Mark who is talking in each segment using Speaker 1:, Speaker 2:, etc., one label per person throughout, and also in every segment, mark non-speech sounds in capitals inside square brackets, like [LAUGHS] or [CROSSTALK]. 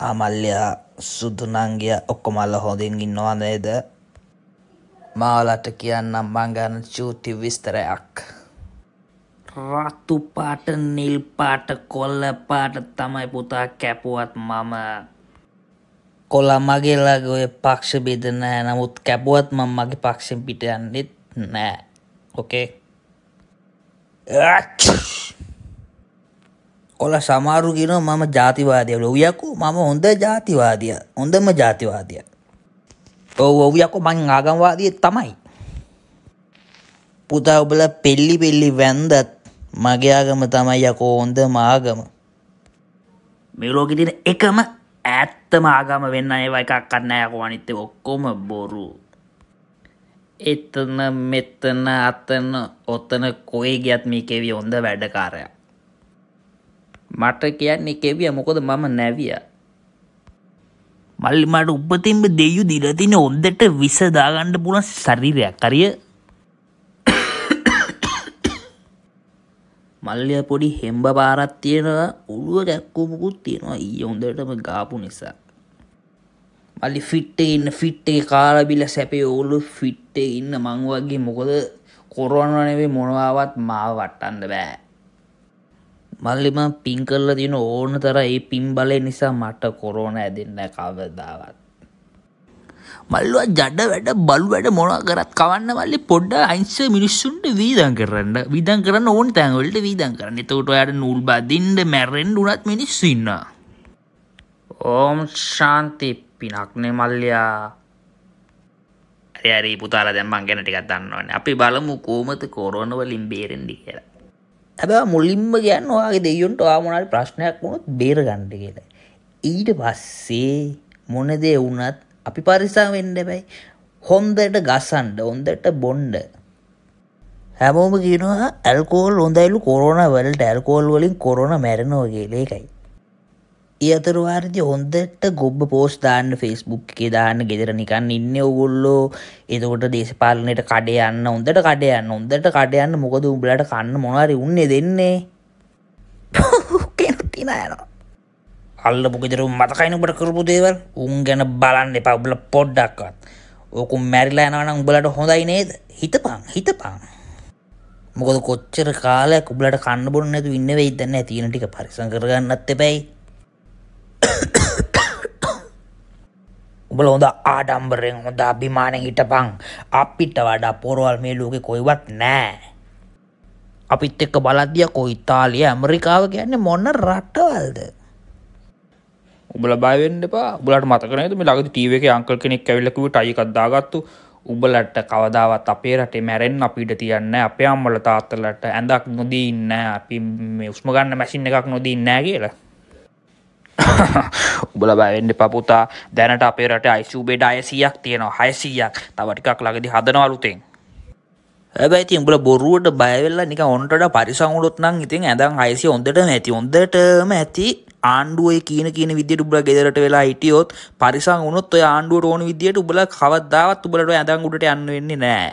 Speaker 1: ආමල්ලයා සුද්දුනන්ගේ ඔක්කොමල්ල හොඳින් ඉන්නවා නේද මාවලට කියන්නම් මංගන චූටි විස්තරයක් රතු පාට නිල් පාට කොල්ල පාට තමයි පුතා කැපුවත් මම කොලා මගේ ළඟ ඔය පක්ෂ බෙද නෑ නමුත් කැපුවත් මම මගේ පක්ෂෙන් පිට යන්නෙත් නෑ ඕකේ ඔල සමාරු කියනවා මම ජාතිවාදය ඔව්යකු මම හොඳ ජාතිවාදිය හොඳම ජාතිවාදිය ඔව් ඔව්යකු මං ආගම්වාදිය තමයි පුතා ඔබල පෙල්ලි පෙල්ලි වැන්දත් මගේ ආගම තමයි යකෝ හොඳ මාගම මෙලෝකෙ තියෙන එකම ඇත්තම ආගම වෙන්න ඒවා එකක් කන්න යකෝ අනිත් ඔක්කොම බොරු එතන මෙතන අතන ඔතන කොයි ගියත් මේ කෙවි හොඳ වැඩකාරයා මට කියන්නේ කෙවිය මොකද මම නැවිය මල්ලිමට උපතින්ම දෙයු දිරතින ඔොන්දට විස දාගණ්ඩ පුලන් ශරීරයක් කරිය මල්ලිය පොඩි හෙම්බ පාරත් තියෙනවා උළුව ගැක්කෝමකුත් තියෙනවා ඊ ඔොන්දටම ගාපු නිසා මල්ලි ෆිට්ටේ ඉන්න ෆිට්ටේ කාරබිල සැපේ ඔවුලු ෆිට්ටේ ඉන්න මංවගේ මොකද කොරවන්නනෙවේ මොනවාවත් මාව වට්ටන්න බෑ මල්ලිම පින් කරලා තියෙන ඕන තර ඒ පින් බලය නිසා මට කොරෝන ඇදන්න කවදාවත් මල්ලවා ජඩ වැඩ බලු වැඩ මොන කරත් කවන්න මල්ලි පොඩ්ඩ අයිංස මිනිස්සුන්ට වීදන් කරන්න විදන් කරන්න ඕන තැන්වලට වීදන් කරන්න එතකොට ඔයාට නූල් බදින්ට මැරෙන්ඩ උනත් මිනිස්සු ඉන්න ඕම් ශාන්ති පිනක්නේ මල්ලයා ඇරි පුතාල දැම්මන් ගැන ටිකත් දන්නවන්නේ අපි බලමු කෝමත කොරෝනවලින් බේරෙන්ඩි කියලා ඇබ මුල්ලින්ම ගැන් ඔයාගේ දෙයුන්ට ආමනට ප්‍රශ්නයක් වුණොත් බේර ගණ්ඩ කියලා. ඊට පස්සේ මොනදේ වුනත් අපි පරිසා වෙන්න බැයි හොන්දට ගසන්ඩ හොන්දට බොන්්ඩ හැමෝම කියනවා ඇල්කෝල් හොඳයිලු කොරන වලට ඇල්කෝල් වලින් කොරන මැරණෝගේ ලේකයි ඒතරවාර්දය හොන්දට ගොබ්බ පෝස් දාන්න ෆෙස්බුක් එක දාන්න ගෙදර නිකන්න ඉන්න ඔගොල්ලෝ එතකොට දේශපාලනයට කඩයන්න හොඳට කඩයන්න හොඳට කඩයන්න මොකද උඹලට කන්න මොනාරි උන්නේ දෙන්නේ කෙනතිනයන අල්ල පුගෙදරු මතකයිනකට කරපු දේවල් උන් ගැන බලන්න එපා උබල පොඩ්ඩක්වත් ඕකු මැරිලා යනවන උඹලට හොඳයි නේද හිතපං හිතපං මොකද කොච්චර කාලයක් උබලට කන්න බොන්න නැතු ඉන්න වෙයිදන්න ඇතිනටික පරිසං කරගන්නත් එපැයි උඹල හොඳ ආඩම්බරෙන් හොඳ අභිමානෙන් හිටපං අපිට වඩා පොරවල් මේ ලෝකෙ කොයිවත් නෑ අපිත් එක්ක බලද්දිය කො ඉතාලිය ඇමරිකාව කියන්නේ මොන්න රටවල්ද උබල බයවෙන්න එපා උබලට මතකන මේ ලඟ ටීව එක අංකල් කෙනෙක් ඇවිල්ලකුව ටයිකක්දාගත්තු උබලට කවදාවත් අපේ රටේ මැරෙන් අපිට තියන්න අපේ අම්මල තාත්තලට ඇඳක් නොදී ඉන්න අපි උස්ම ගන්න මැසින් එකක් නොදී ඉන්නෑ කියලා [LAUGHS] උබල බැවෙන්ඩ පපුතා දැනට අපේ රට අයිසුබේඩ අයසියක් තියෙනවා හයසීයක් තවටිකක් ලගදි හදනවලුතෙන් ඇබැති උඹල බොරුවට බයවෙල්ලා නික ඔොන්ට පරිසංගුලොත් නම් ඉතින් ඇඳම් අයිසි ඔොඳට ඇති ඔොඳටම ඇති ආණ්ඩුව කියන කියන විදිට උබල ගෙදරට වෙලා හිටියොත් පරිසං වුණොත් ඔය ආණ්ඩුවට ඕන විදියට උබල කවදදාවත් උබලට ඇඳංගුට යන්න වෙන්නේ නෑ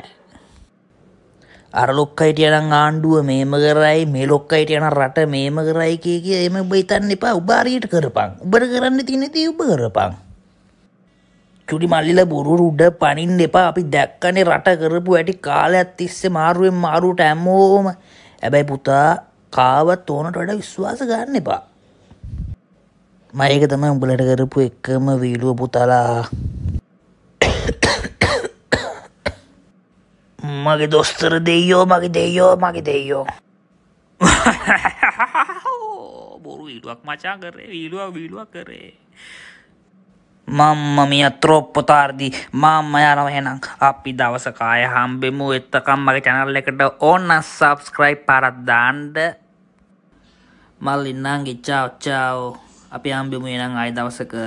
Speaker 1: අර ලොක්කයිටයනම් ආණ්ඩුව මේම කරයි මේ ලොක්කයිට යන රට මේම කරයි කිය කිය එම බයිතන්න එපා උබාරයට කරපං උබට කරන්න තිනති උබ කරපං චුඩි මල්ලිල බොරුර උඩ පනින් එපා අපි දැක්කනේ රට කරපු ඇටි කාලයක් තිස්සේ මාරුවෙන් මාරුට ඇම්මෝම ඇබැයි පුතා කාවත් ඕනට වඩ විශ්වාස ගන්න එපා මයක තමයි උඹලට කරපු එක්කම වීලුව පුතලා මගේ දොස්තර දෙයෝ මගේ දෙයෝ මගේ දෙයෝ [LAUGHS] බොරු වීඩුවක් මචා කරේ වීලුවක් වීලුවක් කරේ මංම මිය ත්‍රොප්පොතාර්දි මංම යනවහෙනම් අපි දවසකාය හම්බෙමු එත්තකම් මගේ චැනල් එකට ඕන්න සබස්ක්‍රයිබ් පරත්දාන්ඩ මල් ඉන්නන්ගේ චාව්චාවෝ අපි හම්බෙමු එනම් අයි දවසක